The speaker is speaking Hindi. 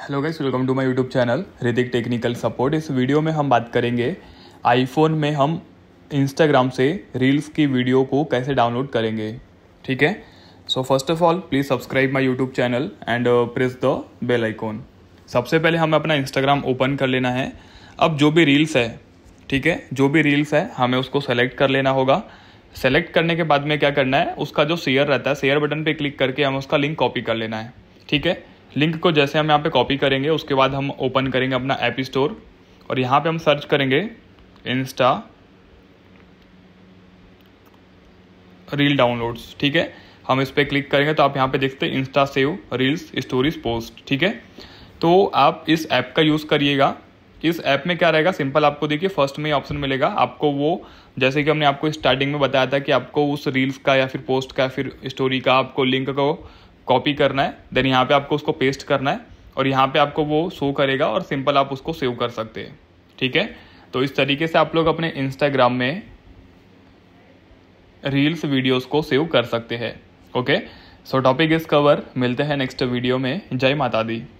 hello guys welcome to my YouTube channel Hrithik technical support इस वीडियो में हम बात करेंगे आईफोन में हम इंस्टाग्राम से रील्स की वीडियो को कैसे डाउनलोड करेंगे ठीक है so first of all please subscribe my YouTube channel and press the bell icon सबसे पहले हमें अपना इंस्टाग्राम ओपन कर लेना है अब जो भी रील्स है ठीक है जो भी रील्स है हमें उसको सेलेक्ट कर लेना होगा सेलेक्ट करने के बाद में क्या करना है उसका जो शेयर रहता है शेयर बटन पर क्लिक करके हमें उसका लिंक कॉपी कर लेना है ठीक है लिंक को जैसे हम यहाँ पे कॉपी करेंगे उसके बाद हम ओपन करेंगे अपना ऐप स्टोर और यहाँ पे हम सर्च करेंगे इंस्टा रील डाउनलोड्स ठीक है हम इस पर क्लिक करेंगे तो आप यहाँ पे देखते हैं Insta save reels stories post ठीक है तो आप इस ऐप का यूज़ करिएगा इस ऐप में क्या रहेगा सिंपल आपको देखिए फर्स्ट में ऑप्शन मिलेगा आपको वो जैसे कि हमने आपको स्टार्टिंग में बताया था कि आपको उस रील्स का या फिर पोस्ट का या फिर स्टोरी का आपको लिंक को कॉपी करना है देन यहाँ पे आपको उसको पेस्ट करना है और यहाँ पे आपको वो शो करेगा और सिंपल आप उसको सेव कर सकते हैं ठीक है तो इस तरीके से आप लोग अपने इंस्टाग्राम में रील्स वीडियोस को सेव कर सकते हैं okay so topic is cover मिलते हैं नेक्स्ट वीडियो में जय माता दी